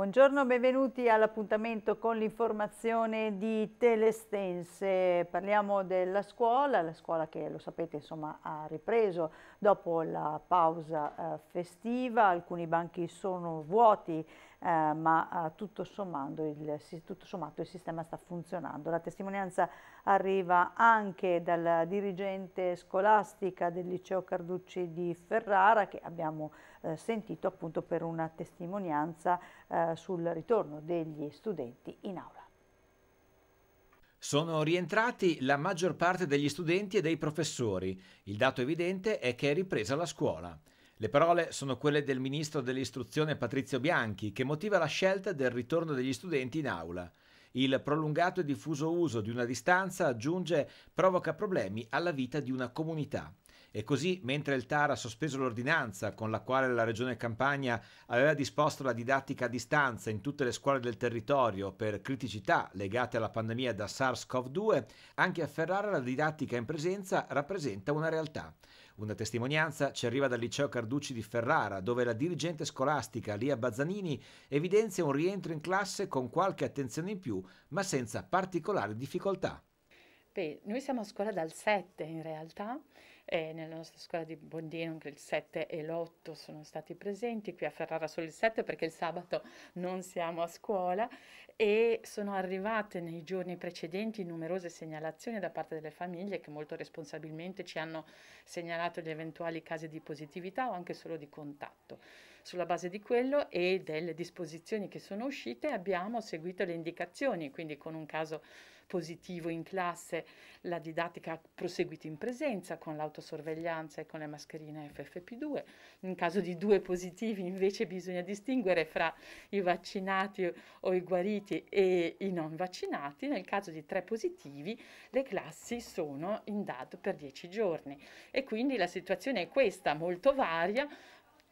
Buongiorno, benvenuti all'appuntamento con l'informazione di Telestense. Parliamo della scuola, la scuola che lo sapete insomma ha ripreso dopo la pausa eh, festiva, alcuni banchi sono vuoti eh, ma eh, tutto, il, tutto sommato il sistema sta funzionando. La testimonianza arriva anche dalla dirigente scolastica del liceo Carducci di Ferrara che abbiamo eh, sentito appunto per una testimonianza eh, sul ritorno degli studenti in aula. Sono rientrati la maggior parte degli studenti e dei professori. Il dato evidente è che è ripresa la scuola. Le parole sono quelle del ministro dell'istruzione Patrizio Bianchi, che motiva la scelta del ritorno degli studenti in aula. Il prolungato e diffuso uso di una distanza, aggiunge, provoca problemi alla vita di una comunità. E così, mentre il TAR ha sospeso l'ordinanza con la quale la Regione Campania aveva disposto la didattica a distanza in tutte le scuole del territorio per criticità legate alla pandemia da SARS-CoV-2, anche a Ferrara la didattica in presenza rappresenta una realtà. Una testimonianza ci arriva dal liceo Carducci di Ferrara, dove la dirigente scolastica Lia Bazzanini evidenzia un rientro in classe con qualche attenzione in più, ma senza particolari difficoltà. Beh, noi siamo a scuola dal 7 in realtà eh, nella nostra scuola di Bondino anche il 7 e l'8 sono stati presenti, qui a Ferrara solo il 7 perché il sabato non siamo a scuola e sono arrivate nei giorni precedenti numerose segnalazioni da parte delle famiglie che molto responsabilmente ci hanno segnalato gli eventuali casi di positività o anche solo di contatto. Sulla base di quello e delle disposizioni che sono uscite abbiamo seguito le indicazioni, quindi con un caso positivo in classe la didattica ha proseguito in presenza con l'autosorveglianza e con le mascherine FFP2. In caso di due positivi invece bisogna distinguere fra i vaccinati o i guariti e i non vaccinati. Nel caso di tre positivi le classi sono in DAD per dieci giorni e quindi la situazione è questa, molto varia,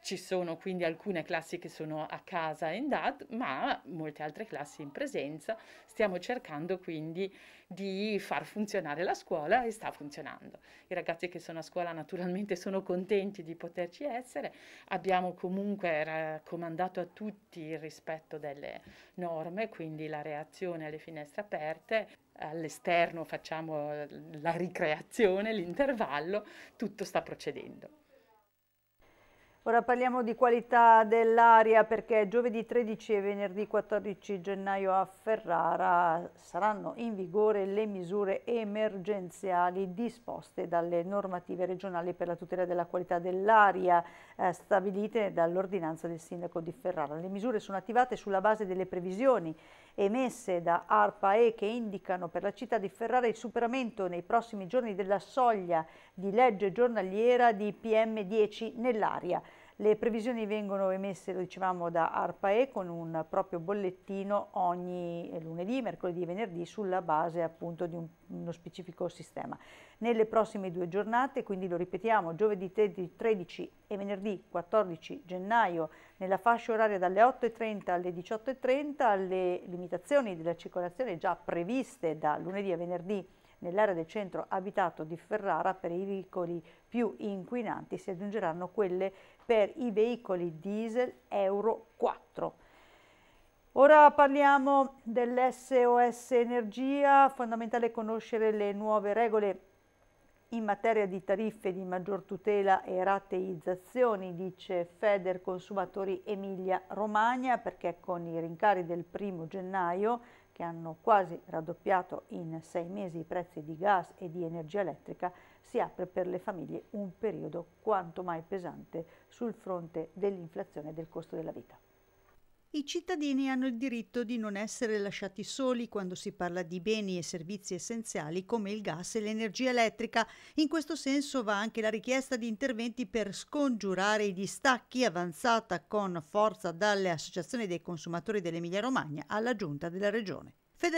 ci sono quindi alcune classi che sono a casa in DAD, ma molte altre classi in presenza. Stiamo cercando quindi di far funzionare la scuola e sta funzionando. I ragazzi che sono a scuola naturalmente sono contenti di poterci essere. Abbiamo comunque raccomandato a tutti il rispetto delle norme, quindi la reazione alle finestre aperte. All'esterno facciamo la ricreazione, l'intervallo, tutto sta procedendo. Ora parliamo di qualità dell'aria perché giovedì 13 e venerdì 14 gennaio a Ferrara saranno in vigore le misure emergenziali disposte dalle normative regionali per la tutela della qualità dell'aria eh, stabilite dall'ordinanza del sindaco di Ferrara. Le misure sono attivate sulla base delle previsioni emesse da ARPA-E che indicano per la città di Ferrara il superamento nei prossimi giorni della soglia di legge giornaliera di PM10 nell'aria. Le previsioni vengono emesse, lo dicevamo, da ARPAE con un proprio bollettino ogni eh, lunedì, mercoledì e venerdì sulla base appunto di un, uno specifico sistema. Nelle prossime due giornate, quindi lo ripetiamo, giovedì 13 e venerdì 14 gennaio nella fascia oraria dalle 8.30 alle 18.30 le limitazioni della circolazione già previste da lunedì a venerdì nell'area del centro abitato di Ferrara per i veicoli più inquinanti si aggiungeranno quelle per i veicoli diesel Euro 4. Ora parliamo dell'SOS Energia, fondamentale conoscere le nuove regole in materia di tariffe di maggior tutela e rateizzazioni, dice Feder Consumatori Emilia Romagna, perché con i rincari del primo gennaio, che hanno quasi raddoppiato in sei mesi i prezzi di gas e di energia elettrica, si apre per le famiglie un periodo quanto mai pesante sul fronte dell'inflazione e del costo della vita. I cittadini hanno il diritto di non essere lasciati soli quando si parla di beni e servizi essenziali come il gas e l'energia elettrica. In questo senso va anche la richiesta di interventi per scongiurare i distacchi avanzata con forza dalle associazioni dei consumatori dell'Emilia Romagna alla Giunta della Regione.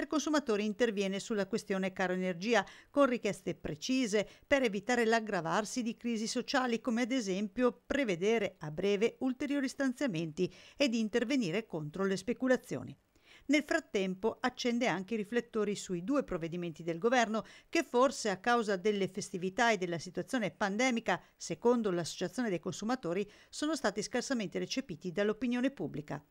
Consumatori interviene sulla questione caro energia con richieste precise per evitare l'aggravarsi di crisi sociali come ad esempio prevedere a breve ulteriori stanziamenti ed intervenire contro le speculazioni. Nel frattempo accende anche i riflettori sui due provvedimenti del governo che forse a causa delle festività e della situazione pandemica, secondo l'Associazione dei consumatori, sono stati scarsamente recepiti dall'opinione pubblica.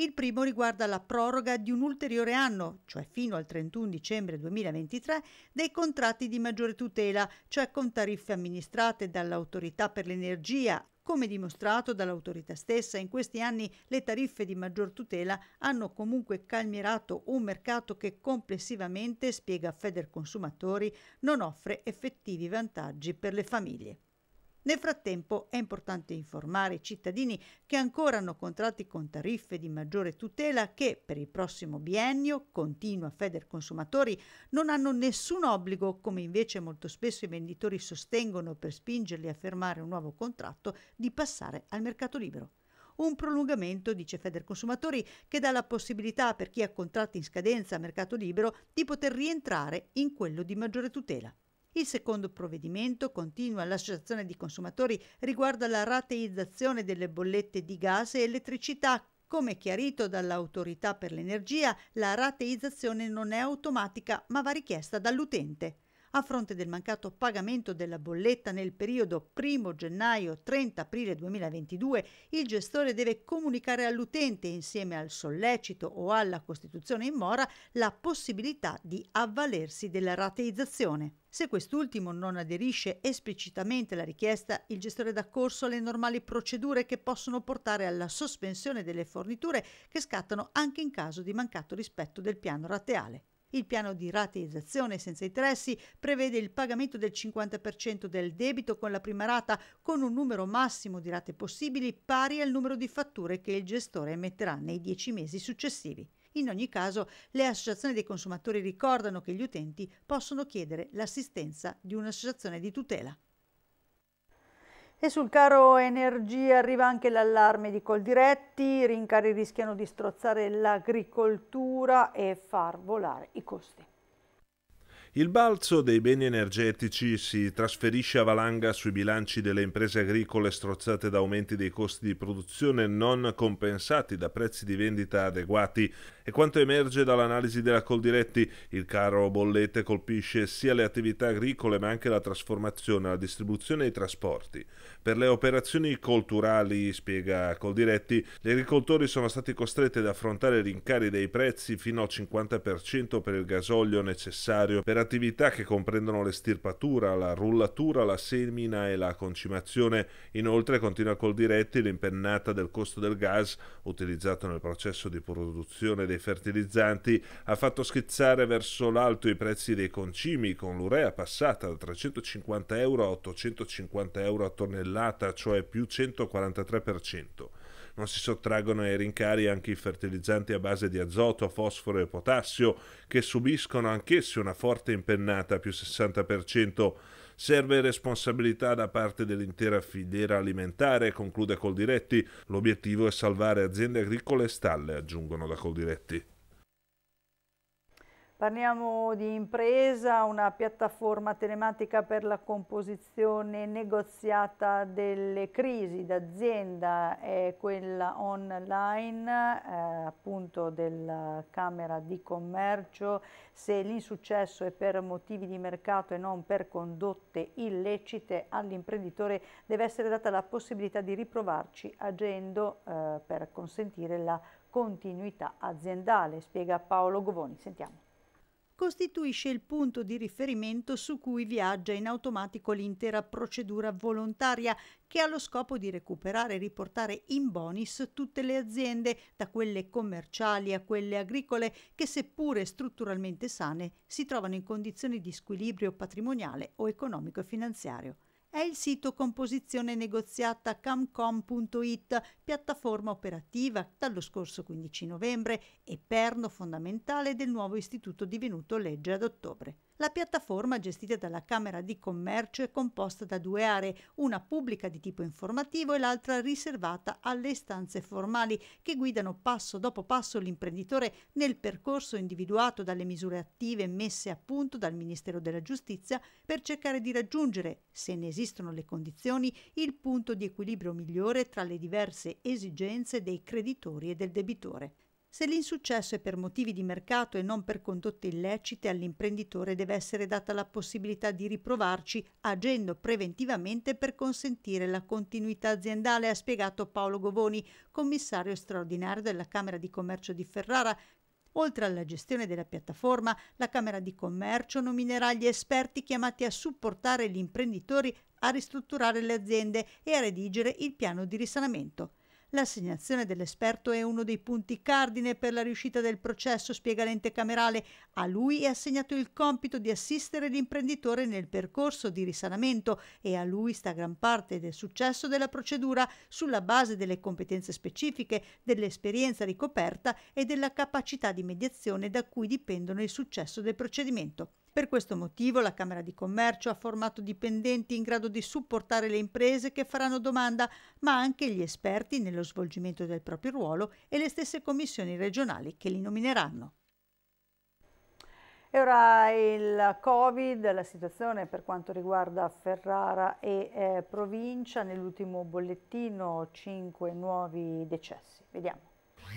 Il primo riguarda la proroga di un ulteriore anno, cioè fino al 31 dicembre 2023, dei contratti di maggiore tutela, cioè con tariffe amministrate dall'autorità per l'energia, come dimostrato dall'autorità stessa, in questi anni le tariffe di maggior tutela hanno comunque calmierato un mercato che complessivamente, spiega Federconsumatori, non offre effettivi vantaggi per le famiglie. Nel frattempo è importante informare i cittadini che ancora hanno contratti con tariffe di maggiore tutela che per il prossimo biennio, continua Feder Consumatori, non hanno nessun obbligo, come invece molto spesso i venditori sostengono per spingerli a fermare un nuovo contratto, di passare al mercato libero un prolungamento, dice Feder Consumatori, che dà la possibilità per chi ha contratti in scadenza a mercato libero di poter rientrare in quello di maggiore tutela. Il secondo provvedimento, continua l'Associazione di Consumatori, riguarda la rateizzazione delle bollette di gas e elettricità. Come chiarito dall'autorità per l'energia, la rateizzazione non è automatica ma va richiesta dall'utente a fronte del mancato pagamento della bolletta nel periodo 1 gennaio-30 aprile 2022, il gestore deve comunicare all'utente insieme al sollecito o alla costituzione in mora la possibilità di avvalersi della rateizzazione. Se quest'ultimo non aderisce esplicitamente alla richiesta, il gestore dà corso alle normali procedure che possono portare alla sospensione delle forniture che scattano anche in caso di mancato rispetto del piano rateale. Il piano di rateizzazione senza interessi prevede il pagamento del 50% del debito con la prima rata con un numero massimo di rate possibili pari al numero di fatture che il gestore emetterà nei dieci mesi successivi. In ogni caso, le associazioni dei consumatori ricordano che gli utenti possono chiedere l'assistenza di un'associazione di tutela. E sul caro energia arriva anche l'allarme di Coldiretti, i rincari rischiano di strozzare l'agricoltura e far volare i costi. Il balzo dei beni energetici si trasferisce a valanga sui bilanci delle imprese agricole strozzate da aumenti dei costi di produzione non compensati da prezzi di vendita adeguati e quanto emerge dall'analisi della Coldiretti, il caro bollette colpisce sia le attività agricole ma anche la trasformazione, la distribuzione e i trasporti. Per le operazioni culturali, spiega Coldiretti, gli agricoltori sono stati costretti ad affrontare rincari dei prezzi fino al 50% per il gasolio necessario per per attività che comprendono l'estirpatura, la rullatura, la semina e la concimazione. Inoltre continua col diretti l'impennata del costo del gas utilizzato nel processo di produzione dei fertilizzanti ha fatto schizzare verso l'alto i prezzi dei concimi con l'urea passata da 350 euro a 850 euro a tonnellata, cioè più 143% non si sottraggono ai rincari anche i fertilizzanti a base di azoto, fosforo e potassio, che subiscono anch'essi una forte impennata più 60%. Serve responsabilità da parte dell'intera filiera alimentare, conclude Coldiretti. L'obiettivo è salvare aziende agricole e stalle, aggiungono da Coldiretti. Parliamo di impresa, una piattaforma telematica per la composizione negoziata delle crisi d'azienda, è quella online eh, appunto della Camera di Commercio. Se l'insuccesso è per motivi di mercato e non per condotte illecite, all'imprenditore deve essere data la possibilità di riprovarci agendo eh, per consentire la continuità aziendale, spiega Paolo Govoni. Sentiamo costituisce il punto di riferimento su cui viaggia in automatico l'intera procedura volontaria che ha lo scopo di recuperare e riportare in bonus tutte le aziende, da quelle commerciali a quelle agricole, che seppure strutturalmente sane si trovano in condizioni di squilibrio patrimoniale o economico e finanziario è il sito composizione negoziata camcom.it, piattaforma operativa dallo scorso 15 novembre e perno fondamentale del nuovo istituto divenuto legge ad ottobre. La piattaforma gestita dalla Camera di Commercio è composta da due aree, una pubblica di tipo informativo e l'altra riservata alle istanze formali che guidano passo dopo passo l'imprenditore nel percorso individuato dalle misure attive messe a punto dal Ministero della Giustizia per cercare di raggiungere, se ne esistono le condizioni, il punto di equilibrio migliore tra le diverse esigenze dei creditori e del debitore. Se l'insuccesso è per motivi di mercato e non per condotte illecite, all'imprenditore deve essere data la possibilità di riprovarci agendo preventivamente per consentire la continuità aziendale, ha spiegato Paolo Govoni, commissario straordinario della Camera di Commercio di Ferrara, Oltre alla gestione della piattaforma, la Camera di Commercio nominerà gli esperti chiamati a supportare gli imprenditori a ristrutturare le aziende e a redigere il piano di risanamento. L'assegnazione dell'esperto è uno dei punti cardine per la riuscita del processo, spiega l'ente camerale. A lui è assegnato il compito di assistere l'imprenditore nel percorso di risanamento e a lui sta gran parte del successo della procedura sulla base delle competenze specifiche, dell'esperienza ricoperta e della capacità di mediazione da cui dipendono il successo del procedimento. Per questo motivo la Camera di Commercio ha formato dipendenti in grado di supportare le imprese che faranno domanda, ma anche gli esperti nello svolgimento del proprio ruolo e le stesse commissioni regionali che li nomineranno. E ora il Covid, la situazione per quanto riguarda Ferrara e eh, provincia, nell'ultimo bollettino 5 nuovi decessi. Vediamo.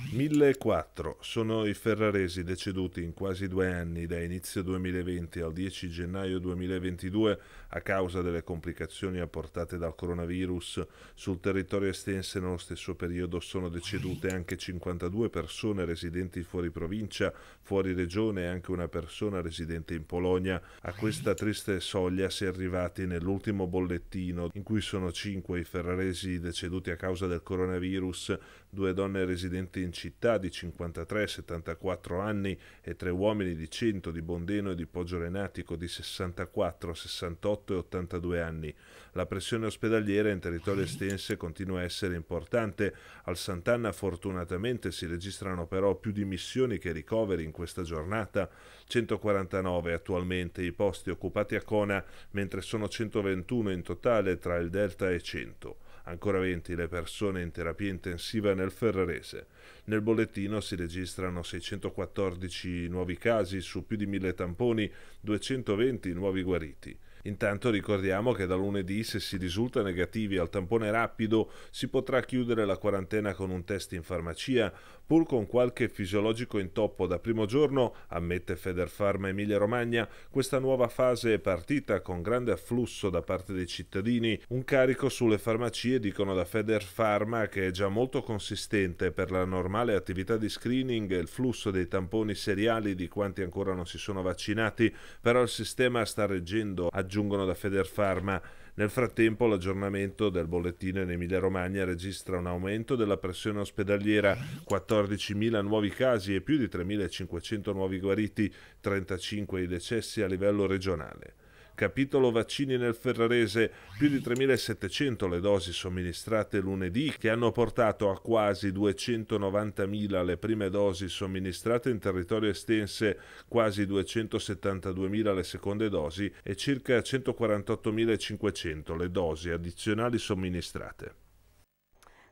1004 sono i ferraresi deceduti in quasi due anni da inizio 2020 al 10 gennaio 2022 a causa delle complicazioni apportate dal coronavirus. Sul territorio estense nello stesso periodo sono decedute anche 52 persone residenti fuori provincia, fuori regione e anche una persona residente in Polonia. A questa triste soglia si è arrivati nell'ultimo bollettino in cui sono 5 i ferraresi deceduti a causa del coronavirus, due donne residenti in città di 53 e 74 anni e tre uomini di 100 di Bondeno e di Poggio Renatico di 64, 68 88 e 82 anni. La pressione ospedaliera in territorio estense continua a essere importante. Al Sant'Anna fortunatamente si registrano però più dimissioni che ricoveri in questa giornata. 149 attualmente i posti occupati a Cona, mentre sono 121 in totale tra il Delta e 100 ancora 20 le persone in terapia intensiva nel Ferrarese. Nel bollettino si registrano 614 nuovi casi su più di 1000 tamponi, 220 nuovi guariti. Intanto ricordiamo che da lunedì se si risulta negativi al tampone rapido si potrà chiudere la quarantena con un test in farmacia, Pur con qualche fisiologico intoppo da primo giorno, ammette Federfarma Emilia Romagna, questa nuova fase è partita con grande afflusso da parte dei cittadini, un carico sulle farmacie dicono da Federfarma che è già molto consistente per la normale attività di screening e il flusso dei tamponi seriali di quanti ancora non si sono vaccinati, però il sistema sta reggendo, aggiungono da Federfarma. Nel frattempo l'aggiornamento del bollettino in Emilia Romagna registra un aumento della pressione ospedaliera, 14.000 nuovi casi e più di 3.500 nuovi guariti, 35 i decessi a livello regionale. Capitolo vaccini nel Ferrarese, più di 3.700 le dosi somministrate lunedì che hanno portato a quasi 290.000 le prime dosi somministrate in territorio estense, quasi 272.000 le seconde dosi e circa 148.500 le dosi addizionali somministrate.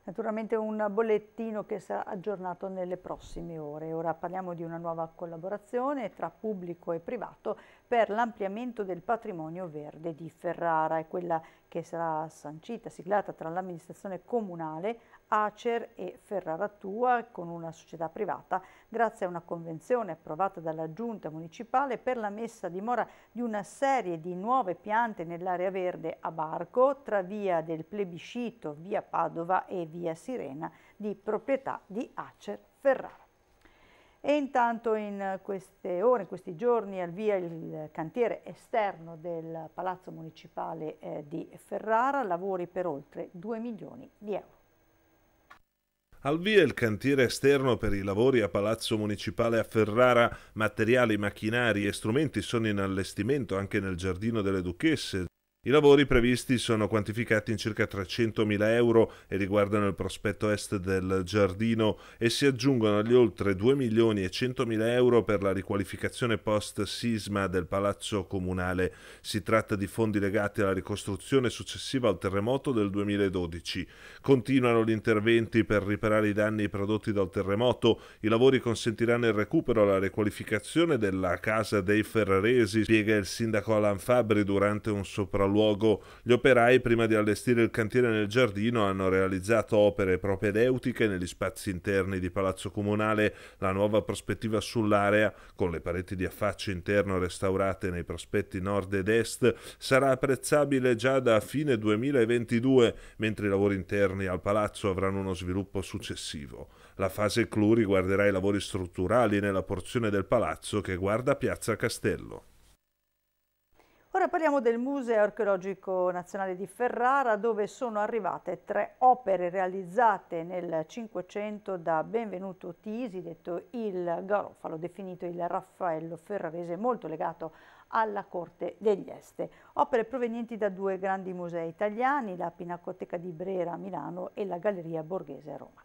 Naturalmente un bollettino che sarà aggiornato nelle prossime ore. Ora parliamo di una nuova collaborazione tra pubblico e privato per l'ampliamento del patrimonio verde di Ferrara. È quella che sarà sancita, siglata tra l'amministrazione comunale, Acer e Ferrara Tua con una società privata grazie a una convenzione approvata dalla Giunta Municipale per la messa a dimora di una serie di nuove piante nell'area verde a Barco tra via del Plebiscito, via Padova e via Sirena di proprietà di Acer Ferrara. E intanto in queste ore, in questi giorni, al via il cantiere esterno del Palazzo Municipale eh, di Ferrara, lavori per oltre 2 milioni di euro. Al via il cantiere esterno per i lavori a Palazzo Municipale a Ferrara. Materiali, macchinari e strumenti sono in allestimento anche nel Giardino delle Duchesse. I lavori previsti sono quantificati in circa 300.000 euro e riguardano il prospetto est del giardino e si aggiungono agli oltre 2 milioni e 100.000 euro per la riqualificazione post sisma del palazzo comunale. Si tratta di fondi legati alla ricostruzione successiva al terremoto del 2012. Continuano gli interventi per riparare i danni prodotti dal terremoto. I lavori consentiranno il recupero e la riqualificazione della casa dei Ferraresi, spiega il sindaco Alan Fabri durante un sopralluogo luogo. Gli operai, prima di allestire il cantiere nel giardino, hanno realizzato opere propedeutiche negli spazi interni di Palazzo Comunale, la nuova prospettiva sull'area, con le pareti di affaccio interno restaurate nei prospetti nord ed est, sarà apprezzabile già da fine 2022, mentre i lavori interni al palazzo avranno uno sviluppo successivo. La fase clou riguarderà i lavori strutturali nella porzione del palazzo che guarda Piazza Castello. Ora parliamo del Museo Archeologico Nazionale di Ferrara dove sono arrivate tre opere realizzate nel Cinquecento da Benvenuto Tisi, detto il Garofalo, definito il Raffaello ferrarese, molto legato alla corte degli Este. Opere provenienti da due grandi musei italiani, la Pinacoteca di Brera a Milano e la Galleria Borghese a Roma.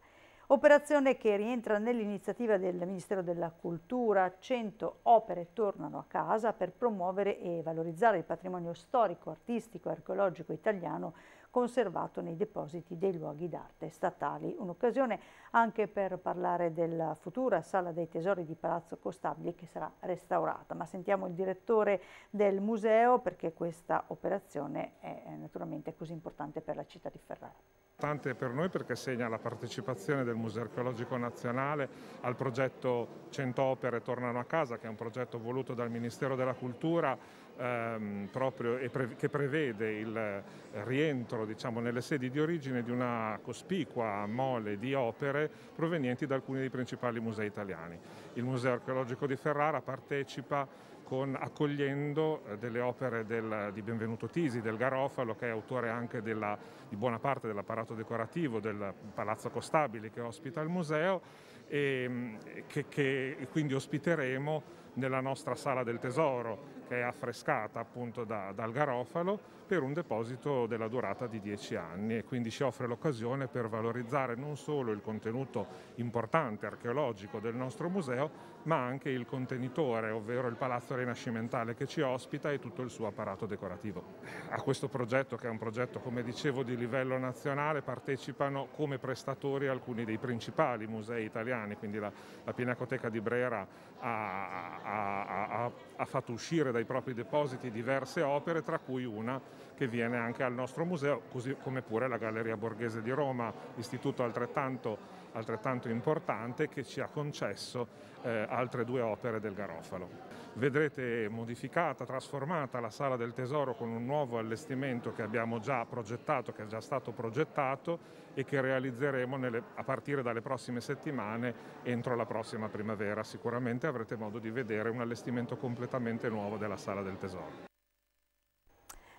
Operazione che rientra nell'iniziativa del Ministero della Cultura, 100 opere tornano a casa per promuovere e valorizzare il patrimonio storico, artistico e archeologico italiano conservato nei depositi dei luoghi d'arte statali. Un'occasione anche per parlare della futura sala dei tesori di Palazzo Costabili che sarà restaurata, ma sentiamo il direttore del museo perché questa operazione è eh, naturalmente così importante per la città di Ferrara importante per noi perché segna la partecipazione del Museo Archeologico Nazionale al progetto 100 opere tornano a casa, che è un progetto voluto dal Ministero della Cultura ehm, proprio, pre che prevede il eh, rientro diciamo, nelle sedi di origine di una cospicua mole di opere provenienti da alcuni dei principali musei italiani. Il Museo Archeologico di Ferrara partecipa con, accogliendo eh, delle opere del, di Benvenuto Tisi, del Garofalo, che è autore anche della, di buona parte dell'apparato decorativo del Palazzo Costabili che ospita il museo e mm, che, che quindi ospiteremo nella nostra sala del tesoro che è affrescata appunto da, dal Garofalo per un deposito della durata di 10 anni e quindi ci offre l'occasione per valorizzare non solo il contenuto importante archeologico del nostro museo, ma anche il contenitore, ovvero il palazzo rinascimentale che ci ospita e tutto il suo apparato decorativo. A questo progetto, che è un progetto come dicevo di livello nazionale, partecipano come prestatori alcuni dei principali musei italiani, quindi la, la Pinacoteca di Brera ha, ha, ha, ha fatto uscire dai propri depositi diverse opere, tra cui una che viene anche al nostro museo, così come pure la Galleria Borghese di Roma, istituto altrettanto, altrettanto importante che ci ha concesso eh, altre due opere del Garofalo. Vedrete modificata, trasformata la sala del tesoro con un nuovo allestimento che abbiamo già progettato, che è già stato progettato e che realizzeremo nelle, a partire dalle prossime settimane entro la prossima primavera. Sicuramente avrete modo di vedere un allestimento completamente nuovo della sala del tesoro.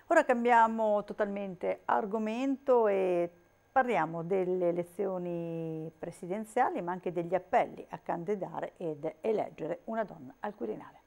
Ora cambiamo totalmente argomento e parliamo delle elezioni presidenziali ma anche degli appelli a candidare ed eleggere una donna al Quirinale.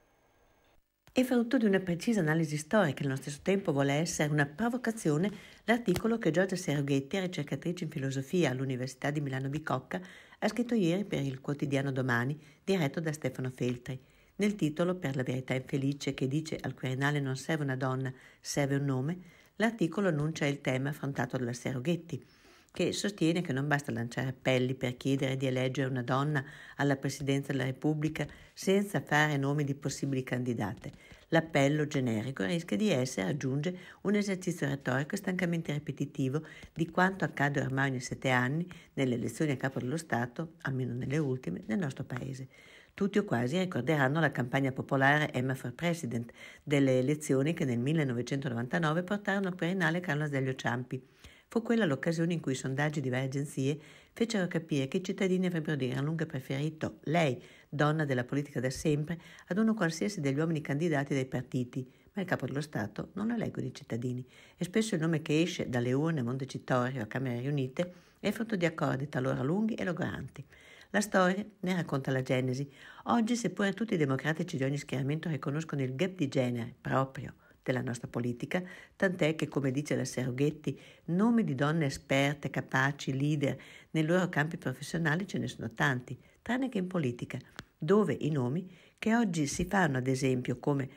È frutto di una precisa analisi storica, e allo stesso tempo vuole essere una provocazione l'articolo che Giorgia Serughetti, ricercatrice in filosofia all'Università di Milano Bicocca, ha scritto ieri per il quotidiano Domani, diretto da Stefano Feltri. Nel titolo Per la verità infelice che dice al Quirinale non serve una donna, serve un nome, l'articolo annuncia il tema affrontato dalla Seroghetti, che sostiene che non basta lanciare appelli per chiedere di eleggere una donna alla Presidenza della Repubblica senza fare nomi di possibili candidate. L'appello generico rischia di essere, aggiunge, un esercizio retorico stancamente ripetitivo di quanto accade ormai ogni sette anni nelle elezioni a capo dello Stato, almeno nelle ultime, nel nostro Paese. Tutti o quasi ricorderanno ecco, la campagna popolare Emma for President delle elezioni che nel 1999 portarono al Quirinale Carlo Azeglio Ciampi. Fu quella l'occasione in cui i sondaggi di varie agenzie fecero capire che i cittadini avrebbero di gran lunga preferito lei, donna della politica da sempre, ad uno qualsiasi degli uomini candidati dai partiti, ma il capo dello Stato non eleggono i cittadini e spesso il nome che esce dalle urne a Montecitorio a Camere Riunite è frutto di accordi talora lunghi e logoranti. La storia ne racconta la genesi. Oggi, seppure tutti i democratici di ogni schieramento riconoscono il gap di genere proprio della nostra politica, tant'è che, come dice la Serughetti, nomi di donne esperte, capaci, leader nei loro campi professionali ce ne sono tanti, tranne che in politica, dove i nomi che oggi si fanno ad esempio come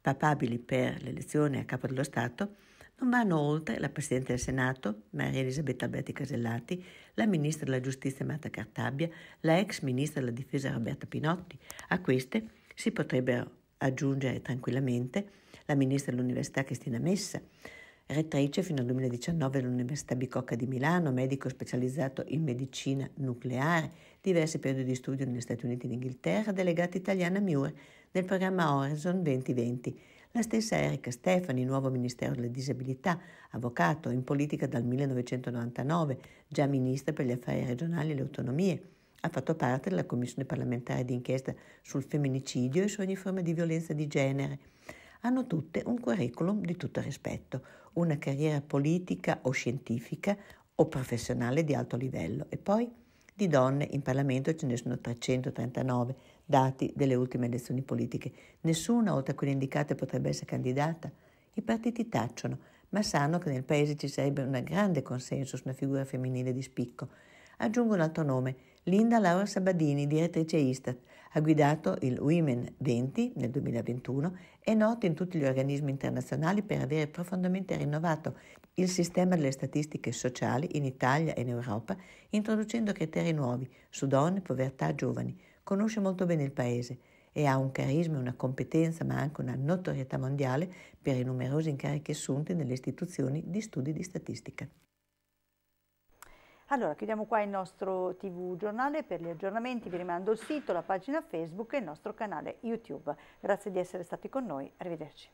papabili per l'elezione a capo dello Stato non vanno oltre la Presidente del Senato, Maria Elisabetta Berti Casellati, la Ministra della Giustizia Marta Cartabia, la ex Ministra della Difesa Roberta Pinotti. A queste si potrebbero aggiungere tranquillamente la Ministra dell'Università Cristina Messa, rettrice fino al 2019 dell'Università Bicocca di Milano, medico specializzato in medicina nucleare, diversi periodi di studio negli Stati Uniti e in Inghilterra, delegata italiana a Miure nel programma Horizon 2020 la stessa Erika Stefani, nuovo Ministero delle Disabilità, avvocato in politica dal 1999, già ministra per gli affari regionali e le autonomie, ha fatto parte della commissione parlamentare d'inchiesta sul femminicidio e su ogni forma di violenza di genere. Hanno tutte un curriculum di tutto rispetto, una carriera politica o scientifica o professionale di alto livello e poi di donne in Parlamento ce ne sono 339, dati delle ultime elezioni politiche. Nessuna, oltre a quelle indicate, potrebbe essere candidata. I partiti tacciono, ma sanno che nel paese ci sarebbe un grande consenso su una figura femminile di spicco. Aggiungo un altro nome, Linda Laura Sabadini, direttrice Istat, ha guidato il Women 20 nel 2021, è nota in tutti gli organismi internazionali per aver profondamente rinnovato il sistema delle statistiche sociali in Italia e in Europa, introducendo criteri nuovi su donne, povertà, giovani, conosce molto bene il paese e ha un carisma, una competenza ma anche una notorietà mondiale per i numerosi incarichi assunti nelle istituzioni di studi di statistica. Allora, chiudiamo qua il nostro TV giornale, per gli aggiornamenti vi rimando il sito, la pagina Facebook e il nostro canale YouTube. Grazie di essere stati con noi, arrivederci.